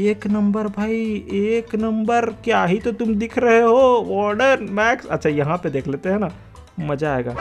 एक नंबर भाई एक नंबर क्या ही तो तुम दिख रहे हो वार्डन मैक्स अच्छा यहाँ पे देख लेते हैं ना मजा आएगा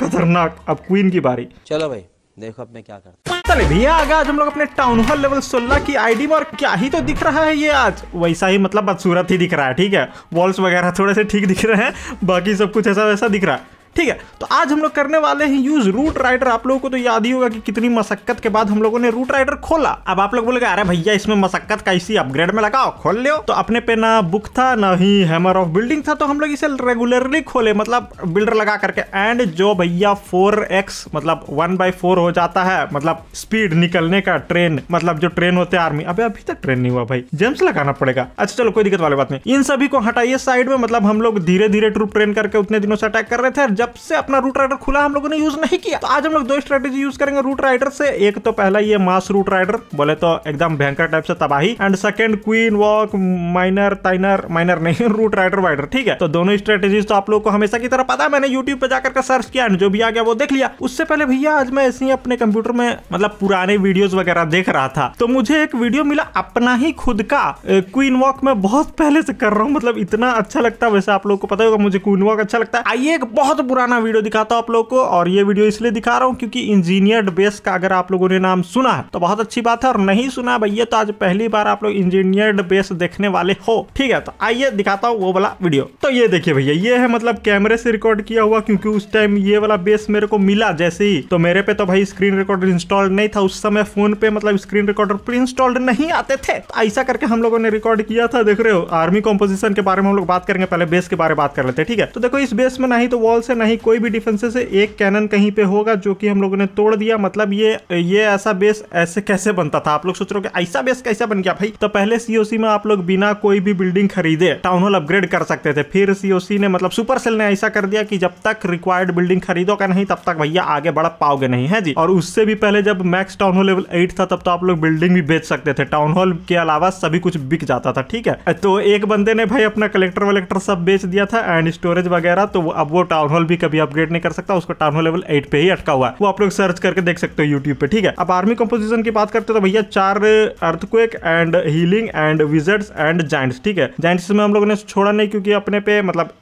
खतरनाक अब क्वीन की बारी चलो भाई देखो अब मैं क्या करता चले भैया गया आज हम लोग अपने टाउन हॉल लेवल सोलह की आईडी में और क्या ही तो दिख रहा है ये आज वैसा ही मतलब बदसूरत ही दिख रहा है ठीक है वॉल्स वगैरह थोड़े से ठीक दिख रहे हैं बाकी सब कुछ ऐसा वैसा दिख रहा है ठीक है तो आज हम लोग करने वाले हैं यूज रूट राइडर आप लोगों को तो याद ही होगा कि कितनी मशक्कत के बाद हम लोगों ने रूट राइडर खोला अब आप लोग बोलेगा अरे भैया इसमें मशक्कत का इसी अपग्रेड में लगाओ खोल लो तो अपने पे ना बुक था ना ही हैमर ऑफ बिल्डिंग था तो हम लोग इसे रेगुलरली खोले मतलब बिल्डर लगा करके एंड जो भैया फोर एक्स मतलब वन बाय फोर हो जाता है मतलब स्पीड निकलने का ट्रेन मतलब जो ट्रेन होते आर्मी अभी अभी तक ट्रेन नहीं हुआ भाई जेम्स लगाना पड़ेगा अच्छा चलो कोई दिक्कत वाली बात नहीं इन सभी को हटाइए साइड में मतलब हम लोग धीरे धीरे ट्रूप ट्रेन करके उतने दिनों से अटैक कर रहे थे जब जब से अपना रूट राइडर खुला हम लोगों ने यूज नहीं किया तो आज हम लोग दो स्ट्रेटेजी यूज करेंगे रूट राइडर से एक तो पहला ये मास रूट राइडर बोले तो एकदम भयंकर टाइप से तबाही and second queen walk miner ताइनर माइनर नहीं रूट राइडर वाइडर ठीक है तो दोनों स्ट्रेटेजी तो आप लोग को हमेशा की तरह पता है मैंने यूट्यूब पे जाकर सर्च किया जो भी आ गया वो देख लिया उससे पहले भैया आज मैं ऐसे ही अपने कंप्यूटर में मतलब पुराने वीडियोस वगैरह देख रहा था तो मुझे एक वीडियो मिला अपना ही खुद का क्वीन वॉक में बहुत पहले से कर रहा हूँ मतलब इतना अच्छा लगता है वैसे आप लोग को पता होगा मुझे क्वीन वॉक अच्छा लगता है आइए एक बहुत पुराना वीडियो दिखाता हूँ आप लोग को और ये वीडियो इसलिए दिखा रहा हूँ क्योंकि इंजीनियर्ड बेस का अगर आप लोगों ने नाम सुना है तो बहुत अच्छी बात है और नहीं सुना भैया तो आज पहली बार आप लोग इंजीनियर्ड बेस देखने वाले हो ठीक है तो आइए दिखाता हूँ वो वाला वीडियो तो ये देखिए भैया ये है मतलब कैमरे से रिकॉर्ड किया हुआ क्योंकि उस टाइम ये वाला बेस मेरे को मिला जैसे ही तो मेरे पे तो भाई स्क्रीन रिकॉर्डर इंस्टॉल नहीं था उस समय फोन पे मतलब स्क्रीन रिकॉर्डर पर इंस्टॉल्ड नहीं आते थे तो ऐसा करके हम लोगों ने रिकॉर्ड किया था देख रहे हो आर्मी कॉम्पोजिशन के बारे में हम लोग बात करेंगे पहले बेस के बारे में बात कर लेते हैं ठीक है तो देखो इस बेस में नहीं तो वॉल से नहीं कहीं कोई भी डिफेंसेस एक कैनन कहीं पे होगा जो कि हम लोगों ने तोड़ दिया मतलब ये ये ऐसा बेस ऐसे कैसे बनता था आप लोग सोच रहे हो ऐसा बेस कैसे बन गया भाई तो पहले सीओसी में आप लोग बिना कोई भी बिल्डिंग खरीदे टाउन हॉल अपग्रेड कर सकते थे फिर सीओसी ने मतलब सुपर सेल ने ऐसा कर दिया कि जब तक रिक्वायर्ड बिल्डिंग खरीदोगा नहीं तब तक भैया आगे बढ़ पाओगे नहीं है जी और उससे भी पहले जब max town hall level eight था तब तो आप लोग बिल्डिंग भी बेच सकते थे टाउन हॉल के अलावा सभी कुछ बिक जाता था ठीक है तो एक बंदे ने भाई अपना कलेक्टर वलेक्टर सब बेच दिया था एंड स्टोरेज वगैरह तो अब वो टाउन हॉल भी कभी अपग्रेड नहीं कर सकता उसका टर्नो लेवल एट पे ही अटका हुआ है वो आप लोग सर्च करके देख सकते हो यूट्यूब पे ठीक है अब आर्मी कंपोजिशन की बात करते हो तो भैया चार earthquake and healing and wizards and giants ठीक है जैंट्स में हम लोगों ने छोड़ा नहीं क्योंकि अपने पे मतलब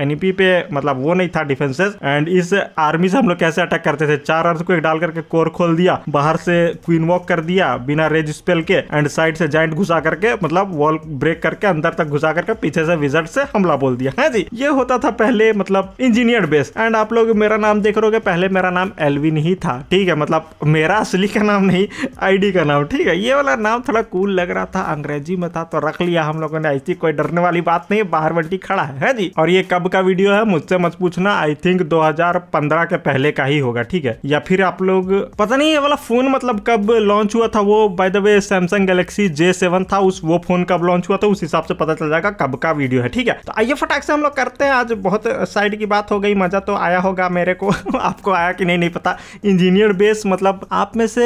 एन पे मतलब वो नहीं था डिफेंसेस एंड इस आर्मी से हम लोग कैसे अटैक करते थे चार अर्थ को एक डाल करके कोर खोल दिया बाहर से क्वीन वॉक कर दिया बिना रेज स्पेल के एंड साइड से जाइंट घुसा करके मतलब वॉल ब्रेक करके अंदर तक घुसा करके पीछे से विजट से हमला बोल दिया है हाँ जी ये होता था पहले मतलब इंजीनियर बेस एंड आप लोग मेरा नाम देख रहे हो पहले मेरा नाम एलविन ही था ठीक है मतलब मेरा असली का नाम नहीं आईडी का नाम ठीक है ये वाला नाम थोड़ा कूल लग रहा था अंग्रेजी में था तो रख लिया हम लोगों ने ऐसी कोई डरने वाली बात नहीं बाहर बंटी खड़ा है, है हाँ जी और ये कब कब का वीडियो है मुझसे मत पूछना आई थिंक 2015 के पहले का ही होगा ठीक है या फिर आप लोग पता नहीं ये वाला फोन मतलब कब लॉन्च हुआ था वो by the way Samsung Galaxy J seven था उस वो फोन कब लॉन्च हुआ था उस हिसाब से पता चल जाएगा कब का वीडियो है ठीक है तो आइए फटाक से हम लोग करते हैं आज बहुत साइड की बात हो गई मजा तो आया होगा मेरे को आपको आया कि नहीं नहीं पता इंजीनियर बेस मतलब आप में से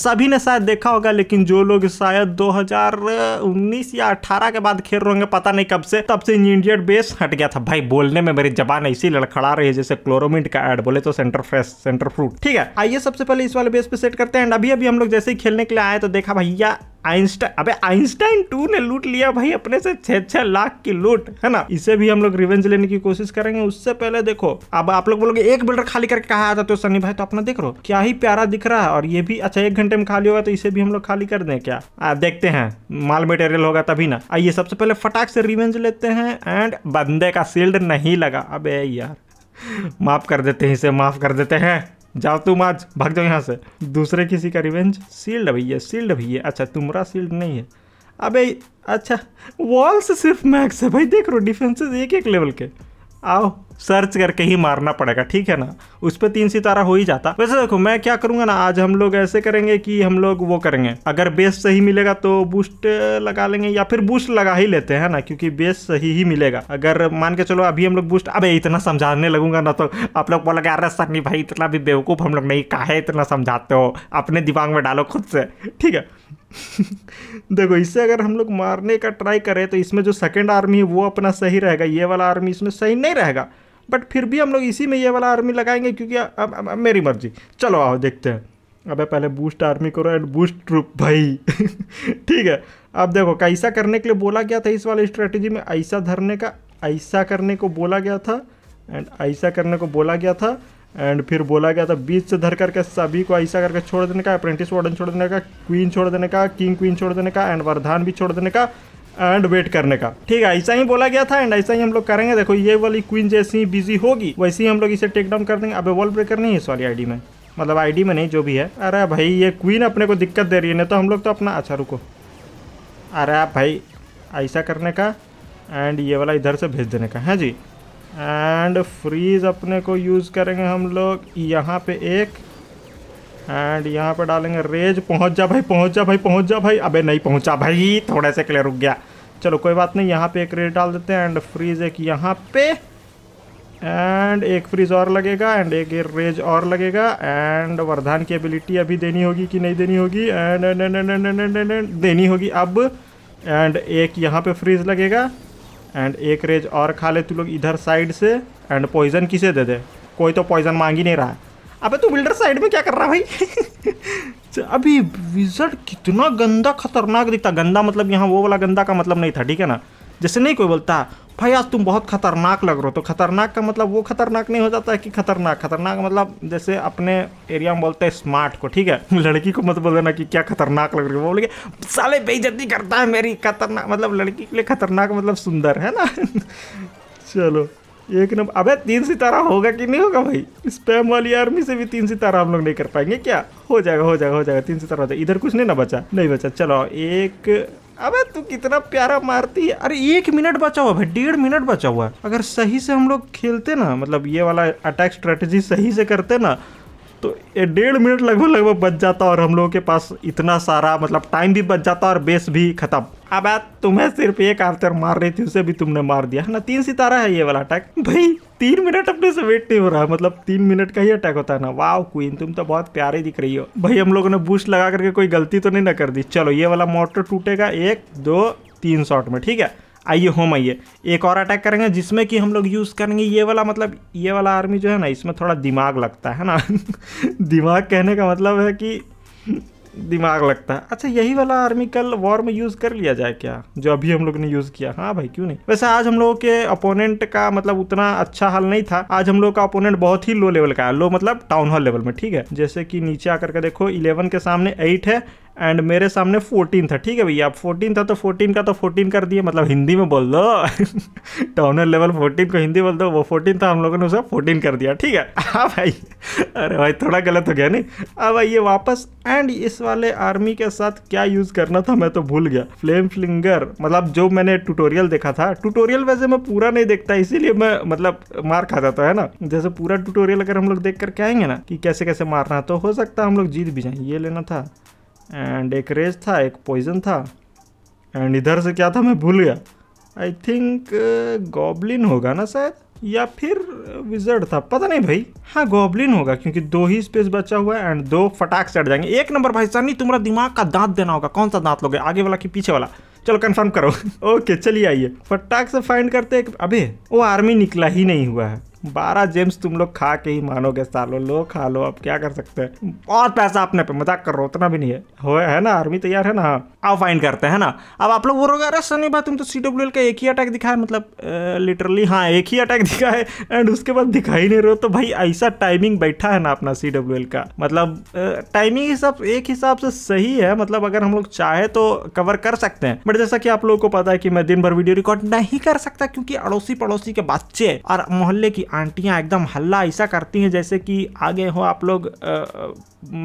सभी ने शायद देखा होगा लेकिन जो लोग शायद दो या अठारह के बाद खेल रहे होंगे पता नहीं कब से तब से इंजीनियर बेस हट गया था भाई बोलने में मेरी जबान ऐसी लड़खड़ा रही है जैसे क्लोरोमिट का एड बोले तो सेंटर फ्रेश सेंटर फ्रूट ठीक है आइए सबसे पहले इस वाले बेस पे सेट करते हैं एंड अभी अभी हम लोग जैसे ही खेलने के लिए आए तो देखा भैया आइंस्टाइन अबे आइंस्टाइन टू ने लूट लिया भाई अपने से छह छह लाख की लूट है ना इसे भी हम लोग रिवेंज लेने की कोशिश करेंगे उससे पहले देखो अब आप लोग बोलोगे एक बिल्डर खाली करके कहा आता तो सनी भाई तो अपना देख रो क्या ही प्यारा दिख रहा है और ये भी अच्छा एक घंटे में खाली होगा तो इसे भी हम लोग खाली कर दे क्या आ, देखते हैं माल मटेरियल होगा तभी ना आइए सबसे पहले फटाक से रिवेंज लेते हैं एंड बंदे का सील्ड नहीं लगा अब यार माफ कर देते हैं इसे माफ कर देते हैं जाओ तुम आज भाग जाओ यहाँ से दूसरे किसी का रिवेंज सील्ड भैया सील्ड भैया अच्छा तुम्हारा सील्ड नहीं है अबे अच्छा वॉल्स सिर्फ मैक्स है भाई देख रो डिफेंसेस एक एक लेवल के आओ सर्च करके ही मारना पड़ेगा ठीक है ना उस पर तीन सितारा हो ही जाता वैसे देखो मैं क्या करूंगा ना आज हम लोग ऐसे करेंगे कि हम लोग वो करेंगे अगर बेस सही मिलेगा तो बूस्ट लगा लेंगे या फिर बूस्ट लगा ही लेते हैं ना क्योंकि बेस सही ही मिलेगा अगर मान के चलो अभी हम लोग बूस्ट अब इतना समझाने लगूंगा ना तो आप लोग बोला गया अरे नहीं भाई इतना भी बेवकूफ़ हम लोग नहीं कहा इतना समझाते हो अपने दिमाग में डालो खुद से ठीक है देखो इससे अगर हम लोग मारने का ट्राई करें तो इसमें जो सेकेंड आर्मी है वो अपना सही रहेगा ये वाला आर्मी इसमें सही नहीं रहेगा बट फिर भी हम लोग इसी में ये वाला आर्मी लगाएंगे क्योंकि अब, अब, अब, अब मेरी मर्जी चलो आओ देखते हैं अबे पहले बूस्ट आर्मी करो एंड बूस्ट ट्रूप भाई ठीक है अब देखो कैसा करने के लिए बोला गया था इस वाले स्ट्रेटेजी में ऐसा धरने का ऐसा करने को बोला गया था एंड ऐसा करने को बोला गया था एंड फिर बोला गया था बीच से धर करके सभी को ऐसा करके छोड़ देने का अप्रेंटिस वार्डन छोड़ देने का क्वीन छोड़ देने का किंग क्वीन छोड़ देने का एंड वरदान भी छोड़ देने का एंड वेट करने का ठीक है ऐसा ही बोला गया था एंड ऐसा ही हम लोग करेंगे देखो ये वाली क्वीन जैसी बिजी होगी वैसे ही हम लोग इसे टेक डाउन कर देंगे अब वॉल ब्रेकर नहीं है सॉरी आई में मतलब आई में नहीं जो भी है अरे भाई ये क्वीन अपने को दिक्कत दे रही है नहीं तो हम लोग तो अपना अच्छा रुको अरे आप भाई ऐसा करने का एंड ये वाला इधर से भेज देने का है हाँ जी एंड फ्रीज अपने को यूज़ करेंगे हम लोग यहाँ पे एक एंड यहाँ पे डालेंगे रेज पहुँच जा भाई पहुँच जा भाई पहुँच जा भाई अबे नहीं पहुँचा भाई थोड़ा से क्लियर रुक गया चलो कोई बात नहीं यहाँ पे एक रेज डाल देते हैं एंड फ्रीज एक यहाँ पे एंड एक फ्रीज और लगेगा एंड एक रेज और लगेगा एंड वरदान की एबिलिटी अभी देनी होगी कि नहीं देनी होगी एंड देनी होगी अब एंड एक यहाँ पे फ्रीज लगेगा एंड एक रेज और खा ले तू लोग इधर साइड से एंड पॉइजन किसे दे दे कोई तो पॉइजन मांग ही नहीं रहा अबे तू बिल्डर साइड में क्या कर रहा भाई अभी विजर्ड कितना गंदा खतरनाक दिखता गंदा मतलब यहाँ वो वाला गंदा का मतलब नहीं था ठीक है ना जैसे नहीं कोई बोलता भाई आज तुम बहुत खतरनाक लग रहे हो तो खतरनाक का मतलब वो खतरनाक नहीं हो जाता है कि खतरनाक खतरनाक मतलब जैसे अपने एरिया में बोलते हैं स्मार्ट को ठीक है लड़की को मत बोल देना कि क्या खतरनाक लग रही है वो बोलिए साले बेइज्जती करता है मेरी खतरनाक मतलब लड़की के लिए खतरनाक मतलब सुंदर है ना चलो एक नंबर अबे तीन सितारा होगा कि नहीं होगा भाई स्पैम वाली आर्मी से भी तीन सितारा हम लोग नहीं कर पाएंगे क्या हो जाएगा हो जाएगा हो जाएगा तीन सितारा हो जाएगा इधर कुछ नहीं ना बचा नहीं बचा चलो एक अबे तू कितना प्यारा मारती है अरे एक मिनट बचा हुआ भाई डेढ़ मिनट बचा हुआ है अगर सही से हम लोग खेलते ना मतलब ये वाला अटैक स्ट्रेटेजी सही से करते ना तो डेढ़ मिनट लगभग लगभग बच जाता और हम लोगों के पास इतना सारा मतलब टाइम भी बच जाता और बेस भी खत्म अब तुम्हें सिर्फ एक आर्चर मार रही थी उसे भी तुमने मार दिया है ना तीन सितारा है ये वाला अटैक भाई तीन मिनट अपने से वेट नहीं हो रहा मतलब तीन मिनट का ही अटैक होता है ना वाह क्वीन तुम तो बहुत प्यारे दिख रही हो भाई हम लोगों ने बूस्ट लगा करके कोई गलती तो नहीं ना कर दी चलो ये वाला मोटर टूटेगा एक दो तीन शॉट में ठीक है आइए होम आइए एक और अटैक करेंगे जिसमें कि हम लोग यूज़ करेंगे ये वाला मतलब ये वाला आर्मी जो है ना इसमें थोड़ा दिमाग लगता है ना दिमाग कहने का मतलब है कि दिमाग लगता है अच्छा यही वाला आर्मी कल वॉर में यूज़ कर लिया जाए क्या जो अभी हम लोग ने यूज़ किया हाँ भाई क्यों नहीं वैसे आज हम लोगों के अपोनेंट का मतलब उतना अच्छा हाल नहीं था आज हम लोग का अपोनेंट बहुत ही लो लेवल का है लो मतलब टाउन हॉल लेवल में ठीक है जैसे कि नीचे आकर के देखो इलेवन के सामने एट है एंड मेरे सामने फोर्टीन था ठीक है भैया आप फोर्टीन था तो फोर्टीन का तो फोर्टीन कर दिए मतलब हिंदी में बोल दो टाउनर लेवल फोर्टीन को हिंदी बोल दो वो फोर्टीन था हम लोगों ने उसे फोर्टीन कर दिया ठीक है हाँ भाई अरे भाई थोड़ा गलत हो गया नहीं अब आइए वापस एंड इस वाले आर्मी के साथ क्या यूज़ करना था मैं तो भूल गया फ्लेम फ्लिंगर मतलब जो मैंने ट्यूटोरियल देखा था ट्यूटोरियल वैसे मैं पूरा नहीं देखता इसीलिए मैं मतलब मार खा जाता है ना जैसे पूरा ट्यूटोरियल अगर हम लोग देख करके आएंगे ना कि कैसे कैसे मारना तो हो सकता है हम लोग जीत भी जाए ये लेना था एंड एक रेज था एक पॉइजन था एंड इधर से क्या था मैं भूल गया आई थिंक गॉबलिन होगा ना शायद या फिर विजर्ड uh, था पता नहीं भाई हाँ गॉबलिन होगा क्योंकि दो ही स्पेस बचा हुआ है एंड दो फटाक से जाएंगे एक नंबर भाई सनी तुम्हारा दिमाग का दांत देना होगा कौन सा दांत लोगे आगे वाला कि पीछे वाला चलो कंफर्म करो ओके चलिए आइए फटाक से फाइंड करते एक अभी वो आर्मी निकला ही नहीं हुआ है बारह जेम्स तुम लोग खा के ही मानोगे सालो लो खा लो अब क्या कर सकते हैं बहुत पैसा अपने पे मजाक कर रहा हो उतना भी नहीं है हो है ना आर्मी तैयार है ना हाँ अब फाइन करते हैं ना अब आप लोग रोगे अरे सनी भाई तुम तो सी डब्ल्यू एल का एक ही अटैक दिखा है मतलब लिटरली हाँ एक ही अटैक दिखा है एंड उसके बाद दिखा ही नहीं रहे हो तो भाई ऐसा टाइमिंग बैठा है ना अपना सी डब्ल्यू एल का मतलब टाइमिंग हिसाब एक हिसाब से सही है मतलब अगर हम लोग चाहे तो कवर कर सकते हैं बट जैसा कि आप लोगों को पता है कि मैं दिन भर वीडियो रिकॉर्ड नहीं कर सकता क्योंकि अड़ोसी पड़ोसी के बच्चे और मोहल्ले की आंटियाँ एकदम हल्ला ऐसा करती हैं जैसे कि आगे हो आप लोग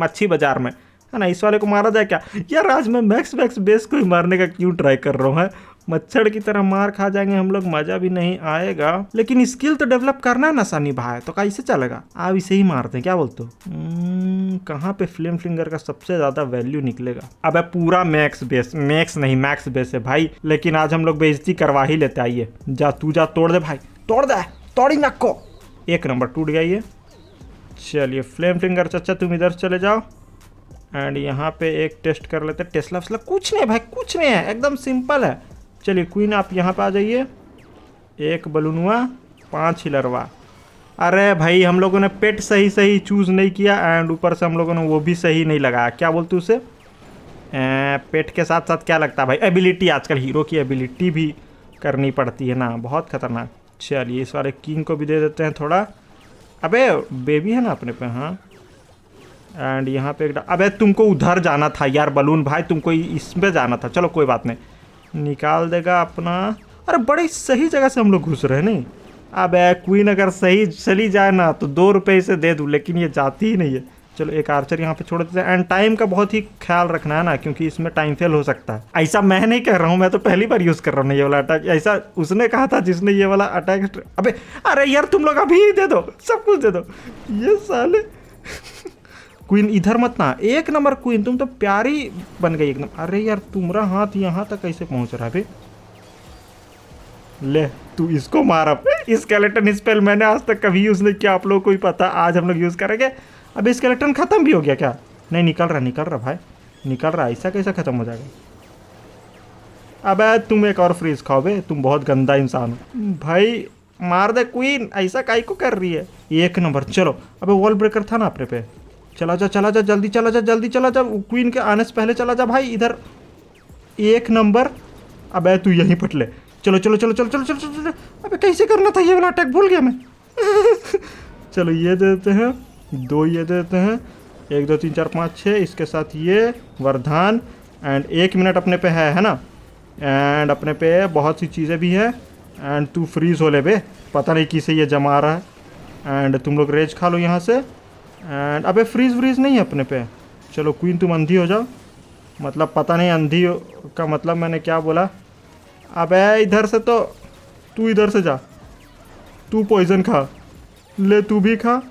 मच्छी बाजार में है ना इस वाले को मारा जाए क्या यार आज मैं मैक्स मैक्स बेस को ही मारने का क्यों ट्राई कर रहा हूँ मच्छर की तरह मार खा जाएंगे हम लोग मज़ा भी नहीं आएगा लेकिन स्किल तो डेवलप करना है ना सनी भाई तो कैसे चलेगा आप इसे ही मारते हैं क्या बोलते हो हम्म, कहाँ पे फिल्म फिंगर का सबसे ज़्यादा वैल्यू निकलेगा अब पूरा मैक्स बेस मैक्स नहीं मैक्स बेस है भाई लेकिन आज हम लोग बेइज्जती करवा ही लेते आइए जा तू जा तोड़ दे भाई तोड़ दे तोड़ी नक्को एक नंबर टूट गया ये चलिए फ्लेम फिंगर चाचा तुम इधर चले जाओ एंड यहाँ पे एक टेस्ट कर लेते हैं टेस्ला वेस्ला कुछ नहीं भाई कुछ नहीं है एकदम सिंपल है चलिए क्वीन आप यहाँ पे आ जाइए एक बलून हुआ पाँच हिलरवा अरे भाई हम लोगों ने पेट सही सही चूज़ नहीं किया एंड ऊपर से हम लोगों ने वो भी सही नहीं लगाया क्या बोलते उसे पेट के साथ साथ क्या लगता है भाई एबिलिटी आजकल हीरो की एबिलिटी भी करनी पड़ती है ना बहुत खतरनाक चलिए इस वाले किंग को भी दे देते हैं थोड़ा अबे बेबी है ना अपने पे हाँ एंड यहाँ पे एक अबे तुमको उधर जाना था यार बलून भाई तुमको इसमें जाना था चलो कोई बात नहीं निकाल देगा अपना अरे बड़ी सही जगह से हम लोग घुस रहे हैं नहीं अब क्वीन अगर सही चली जाए ना तो दो रुपये इसे दे दूँ लेकिन ये जाती ही नहीं है चलो एक आर्चर यहाँ पे छोड़ देते हैं एंड टाइम का बहुत ही ख्याल रखना है ना क्योंकि इसमें टाइम फेल हो सकता है ऐसा मैं नहीं कह रहा हूँ मैं तो पहली बार यूज़ कर रहा हूँ ये वाला अटैक ऐसा उसने कहा था जिसने ये वाला अटैक अबे अरे यार तुम लोग अभी दे दो सब कुछ दे दो ये साले क्वीन इधर मत ना एक नंबर क्वीन तुम तो प्यारी बन गई एकदम अरे यार तुम्हारा हाथ यहाँ तक कैसे पहुँच रहा है ले तू इसको मार अब स्केलेटन स्पेल मैंने आज तक कभी यूज़ नहीं किया आप लोग को ही पता आज हम लोग यूज़ करेंगे अब स्केलेटन ख़त्म भी हो गया क्या नहीं निकल रहा निकल रहा भाई निकल रहा ऐसा कैसा ख़त्म हो जाएगा अब तुम एक और फ्रीज खाओ बे तुम बहुत गंदा इंसान हो भाई मार दे क्वीन ऐसा काई को कर रही है एक नंबर चलो अबे वॉल ब्रेकर था ना अपने पे चला जा चला जा जल्दी चला जा जल्दी चला जा क्वीन के आने से पहले चला जा भाई इधर एक नंबर अबे तू यहीं पट ले चलो चलो चलो चलो चलो चलो चलो अबे कैसे करना था ये वाला अटैक भूल गया मैं चलो ये देते हैं दो ये दे देते हैं एक दो तीन चार पाँच छः इसके साथ ये वरदान एंड एक मिनट अपने पे है है ना एंड अपने पे बहुत सी चीज़ें भी हैं एंड तू फ्रीज हो ले बे पता नहीं किसे ये जमा रहा है एंड तुम लोग रेज खा लो यहाँ से एंड अबे फ्रीज व्रीज नहीं है अपने पे चलो क्वीन तुम अंधी हो जाओ मतलब पता नहीं अंधी का मतलब मैंने क्या बोला अब इधर से तो तू इधर से जा तू पॉइजन खा ले तू भी खा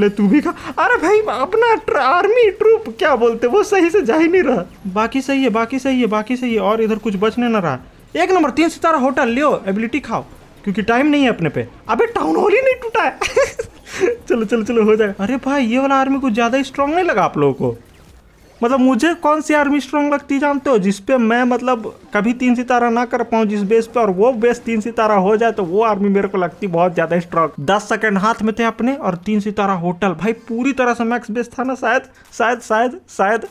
ले तू भी खा अरे भाई अपना आर्मी ट्रूप क्या बोलते वो सही से जा ही नहीं रहा बाकी सही है बाकी सही है बाकी सही है और इधर कुछ बचने ना रहा एक नंबर तीन सितारा होटल लियो एबिलिटी खाओ क्योंकि टाइम नहीं है अपने पे अबे टाउन हॉल ही नहीं टूटा है चलो चलो चलो हो जाए अरे भाई ये वाला आर्मी कुछ ज़्यादा ही स्ट्रांग नहीं लगा आप लोगों को मतलब मुझे कौन सी आर्मी स्ट्रांग लगती जानते हो जिस पे मैं मतलब कभी तीन सितारा ना कर पाऊँ जिस बेस पे और वो बेस तीन सितारा हो जाए तो वो आर्मी मेरे को लगती बहुत ज़्यादा स्ट्रांग दस सेकंड हाथ में थे अपने और तीन सितारा होटल भाई पूरी तरह से मैक्स बेस था ना शायद शायद शायद शायद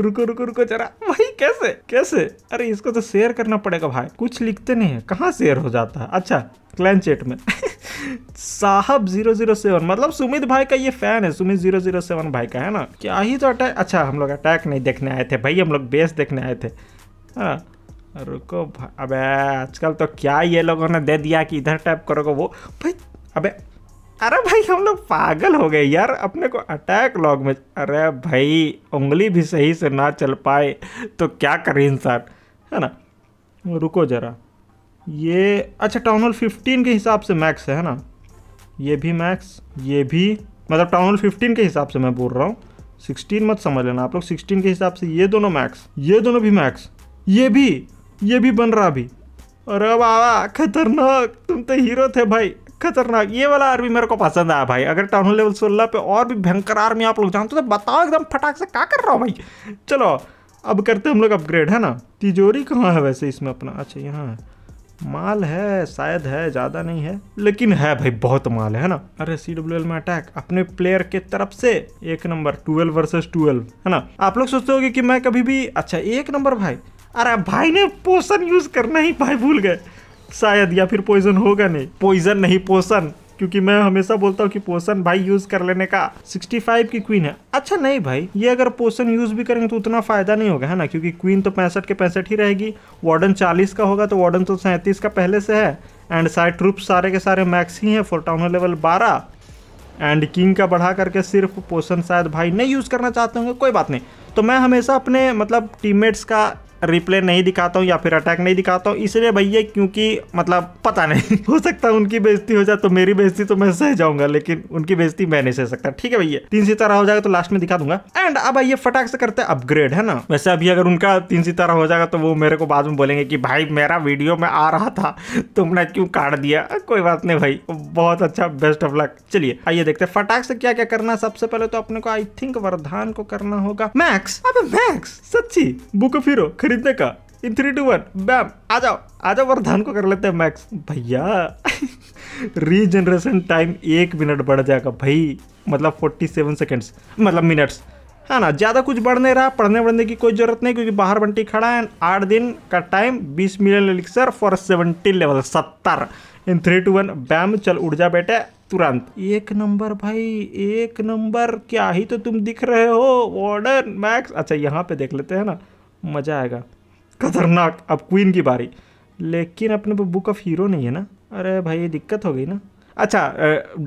रुको रुको रुको जरा भाई कैसे कैसे अरे इसको तो शेयर करना पड़ेगा भाई कुछ लिखते नहीं है कहाँ शेयर हो जाता है अच्छा क्लैन चेट में साहब जीरो जीरो सेवन मतलब सुमित भाई का ये फैन है सुमित जीरो जीरो सेवन भाई का है ना क्या ही तो अटैक अच्छा हम लोग अटैक नहीं देखने आए थे भाई हम लोग बेस देखने आए थे हाँ रुको अबे आजकल तो क्या ये लोगों ने दे दिया कि इधर टाइप करोगे वो भाई अबे अरे भाई हम लोग पागल हो गए यार अपने को अटैक लॉग में अरे भाई उंगली भी सही से ना चल पाए तो क्या करें इंसान है ना रुको ज़रा ये अच्छा टाउन हॉल फिफ्टीन के हिसाब से मैक्स है ना ये भी मैक्स ये भी मतलब टाउन हॉल फिफ्टीन के हिसाब से मैं बोल रहा हूँ सिक्सटीन मत समझ लेना आप लोग सिक्सटीन के हिसाब से ये दोनों मैक्स ये दोनों भी मैक्स ये भी ये भी बन रहा अभी अरे बाबा खतरनाक तुम तो हीरो थे भाई खतरनाक ये वाला आर्मी मेरे को पसंद आया भाई अगर टाउन लेवल सोलह पे और भी भयंकर आर्मी आप लोग जानते तो बताओ एकदम फटाक से क्या कर रहा हूँ भाई चलो अब करते हम लोग अपग्रेड है ना तिजोरी कहाँ है वैसे इसमें अपना अच्छा यहाँ माल है शायद है ज़्यादा नहीं है लेकिन है भाई बहुत माल है ना अरे सी डब्ल्यू एल में अटैक अपने प्लेयर के तरफ से एक नंबर ट्वेल्व वर्सेस ट्वेल्व है ना आप लोग सोचते होगे कि मैं कभी भी अच्छा एक नंबर भाई अरे भाई ने पोषण यूज़ करना ही भाई भूल गए शायद या फिर पॉइजन होगा नहीं पॉइजन नहीं पोषण क्योंकि मैं हमेशा बोलता हूँ कि पोषण भाई यूज कर लेने का 65 की क्वीन है अच्छा नहीं भाई ये अगर पोषण यूज भी करेंगे तो उतना फायदा नहीं होगा है ना क्योंकि क्वीन तो पैंसठ के पैंसठ ही रहेगी वार्डन 40 का होगा तो वार्डन तो सैंतीस का पहले से है एंड साइड ट्रूप सारे के सारे मैक्स ही हैं टाउन लेवल बारह एंड किंग का बढ़ा करके सिर्फ पोषण शायद भाई नहीं यूज़ करना चाहते होंगे कोई बात नहीं तो मैं हमेशा अपने मतलब टीममेट्स का रिप्ले नहीं दिखाता हूँ या फिर अटैक नहीं दिखाता हूँ इसलिए भैया क्योंकि मतलब पता नहीं हो सकता उनकी बेजती हो जाए तो मेरी बेजती तो मैं सह जाऊंगा लेकिन उनकी बेजती मैं नहीं सह सकता ठीक है भैया तीन सितारा हो जाएगा तो लास्ट में दिखा दूंगा एंड अब आइए फटाक से करते हैं अपग्रेड है ना वैसे अभी अगर उनका तीन सितारा हो जाएगा तो वो मेरे को बाद में बोलेंगे कि भाई मेरा वीडियो में आ रहा था तुमने क्यों काट दिया कोई बात नहीं भाई बहुत अच्छा बेस्ट ऑफ लक चलिए आइए देखते फटाक से क्या क्या करना सबसे पहले तो अपने को आई थिंक वरदान को करना होगा मैक्स मैक्स अबे मैक्स सच्ची बुक ऑफ हीरो खरीदने का in three two one bam आ जाओ आ जाओ वरदान को कर लेते हैं मैक्स भैया रीजनरेशन टाइम एक मिनट बढ़ जाएगा भाई मतलब फोर्टी सेवन सेकेंड्स मतलब मिनट्स है ना ज़्यादा कुछ बढ़ नहीं रहा पढ़ने वढ़ने की कोई ज़रूरत नहीं क्योंकि बाहर बंटी खड़ा है आठ दिन का टाइम बीस million elixir for seventy level सत्तर in three two one bam चल उड़ जा बेटे तुरंत एक नंबर भाई एक नंबर क्या ही तो तुम दिख रहे हो वॉर्डन मैक्स अच्छा यहाँ पे देख लेते हैं ना मज़ा आएगा खतरनाक अब क्वीन की बारी लेकिन अपने पे बुक ऑफ हीरो नहीं है ना अरे भाई ये दिक्कत हो गई ना अच्छा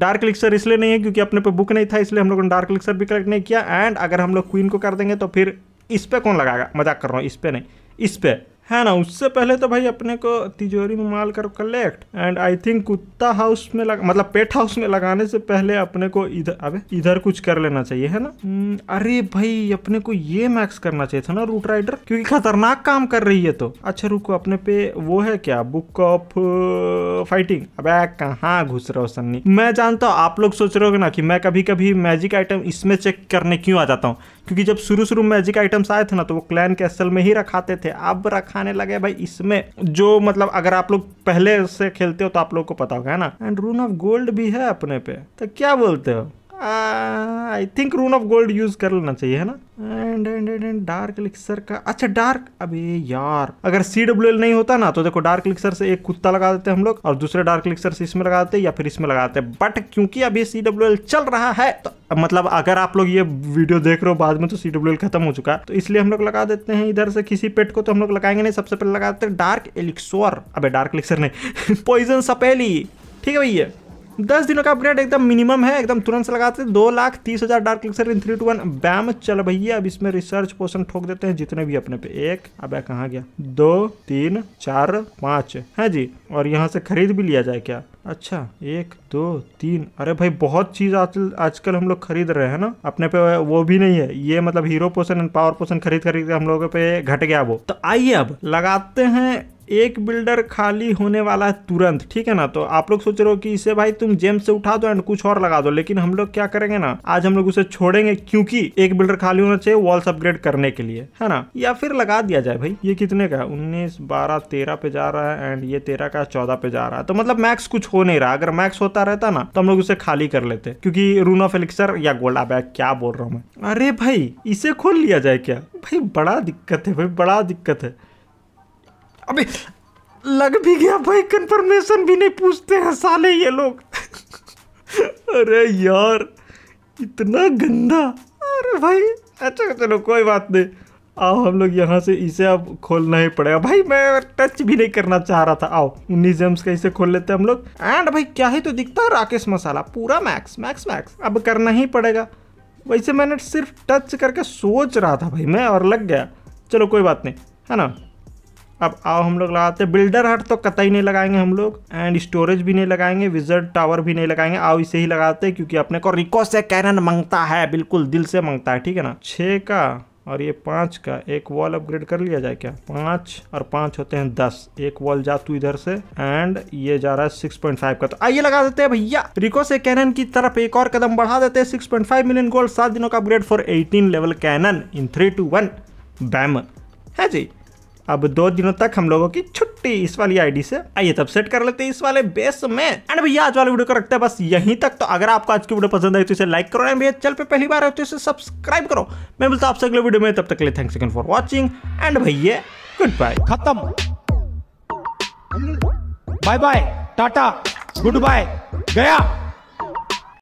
डार्क लिक्सर इसलिए नहीं है क्योंकि अपने पे बुक नहीं था इसलिए हम लोगों ने डार्क लिक्सर भी कलेक्ट नहीं किया एंड अगर हम लोग क्वीन को कर देंगे तो फिर इस पर कौन लगाएगा मजाक कर रहा हूँ इस पर नहीं इस पर है ना उससे पहले तो भाई अपने को तिजोरी में माल कर कलेक्ट एंड आई थिंक कुत्ता हाउस में लगा मतलब पेट हाउस में लगाने से पहले अपने को इधर अबे इधर कुछ कर लेना चाहिए है ना हम्म, अरे भाई अपने को ये मैक्स करना चाहिए था ना रूट राइडर क्योंकि खतरनाक काम कर रही है तो अच्छा रुको अपने पे वो है क्या बुक ऑफ फाइटिंग अब कहा घुस रहे हो सन्नी मैं जानता हूँ आप लोग सोच रहे हो ना कि मैं कभी कभी मैजिक आइटम इसमें चेक करने क्यों आ जाता हूँ क्योंकि जब शुरू शुरू मैजिक आइटम्स आए थे ना तो वो क्लैन कैसल में ही रखाते थे अब रखा दिखाने लगे भाई इसमें जो मतलब अगर आप लोग पहले से खेलते हो तो आप लोग को पता होगा है ना एंड रून ऑफ गोल्ड भी है अपने पे तो क्या बोलते हो I think rune of gold use कर लेना चाहिए है ना and and and and dark elixir का अच्छा डार्क अबे यार अगर सी डब्ल्यू एल नहीं होता ना तो देखो डार्क लिक्सर से एक कुत्ता लगा देते हम लोग और दूसरे डार्क लिक्सर से इसमें लगा देते या फिर इसमें लगा देते बट क्योंकि अभी सी डब्ल्यू एल चल रहा है तो मतलब अगर आप लोग ये वीडियो देख रहे हो बाद में तो सी डब्ल्यू एल खत्म हो चुका है तो इसलिए हम लोग लगा देते हैं इधर से किसी पेट को तो हम लोग लगाएंगे नहीं सबसे पहले लगा देते डार्क एलिक्सोर अबे डार्क लिक्सर नहीं पॉइजन सपेली ठीक है भैया दस दिनों का अपग्रेड एकदम मिनिमम है एकदम तुरंत से लगाते दो लाख तीस हज़ार dark elixir in three two one bam चल भैया अब इसमें रिसर्च पोर्सन ठोक देते हैं जितने भी अपने पे एक अब कहा गया दो तीन चार पांच है जी और यहाँ से खरीद भी लिया जाए क्या अच्छा एक दो तीन अरे भाई बहुत चीज आज आजकल हम लोग खरीद रहे हैं ना अपने पे वो भी नहीं है ये मतलब हीरो पोषण एंड पावर पोषण खरीद खरीद हम लोगों पे घट गया वो तो आइए अब लगाते हैं एक बिल्डर खाली होने वाला है तुरंत ठीक है ना तो आप लोग सोच रहे हो कि इसे भाई तुम जेम से उठा दो एंड कुछ और लगा दो लेकिन हम लोग क्या करेंगे ना आज हम लोग उसे छोड़ेंगे क्योंकि एक बिल्डर खाली होना चाहिए वॉल्स अपग्रेड करने के लिए है ना या फिर लगा दिया जाए भाई ये कितने का उन्नीस बारह तेरह पे जा रहा है एंड ये तेरह का चौदह पे जा रहा है तो मतलब मैक्स कुछ हो नहीं रहा अगर मैक्स होता रहता ना तो हम लोग उसे खाली कर लेते क्योंकि रून ऑफ एलिक्सर या गोला बैग क्या बोल रहा हूँ मैं अरे भाई इसे खोल लिया जाए क्या भाई बड़ा दिक्कत है भाई बड़ा दिक्कत है अबे लग भी गया भाई कंफर्मेशन भी नहीं पूछते हैं साले ये लोग अरे यार इतना गंदा अरे भाई अच्छा चलो कोई बात नहीं आओ हम लोग यहाँ से इसे अब खोलना ही पड़ेगा भाई मैं टच भी नहीं करना चाह रहा था आओ उन्नीस जेम्स का इसे खोल लेते हैं हम लोग एंड भाई क्या ही तो दिखता है राकेश मसाला पूरा मैक्स मैक्स मैक्स अब करना ही पड़ेगा वैसे मैंने सिर्फ टच करके सोच रहा था भाई मैं और लग गया चलो कोई बात नहीं है ना अब आओ हम लोग लगाते हैं बिल्डर हट तो कतई नहीं लगाएंगे हम लोग एंड स्टोरेज भी नहीं लगाएंगे विजर्ड टावर भी नहीं लगाएंगे आओ इसे ही लगाते हैं क्योंकि अपने को रिको से कैनन मांगता है बिल्कुल दिल से मांगता है ठीक है ना छः का और ये पाँच का एक वॉल अपग्रेड कर लिया जाए क्या पाँच और पाँच होते हैं दस एक वॉल जा तू इधर से एंड ये जा रहा है सिक्स पॉइंट फाइव का तो आइए लगा देते हैं भैया रिको से कैनन की तरफ एक और कदम बढ़ा देते हैं six point five million gold सात दिनों का upgrade for eighteen level cannon in three two one bam है जी अब दो दिनों तक हम लोगों की छुट्टी इस वाली आईडी से आइए तब सेट कर लेते हैं इस वाले बेस में एंड भैया आज वाले वीडियो को रखते हैं बस यहीं तक तो अगर आपको आज की वीडियो पसंद आई तो इसे लाइक करो एंड भैया चल पे पहली बार है तो इसे सब्सक्राइब करो मैं बोलता आपसे अगले वीडियो में तब तक ले थैंक्स फॉर वॉचिंग एंड भैया गुड बाय खत्म बाय बाय टाटा गुड बाय गया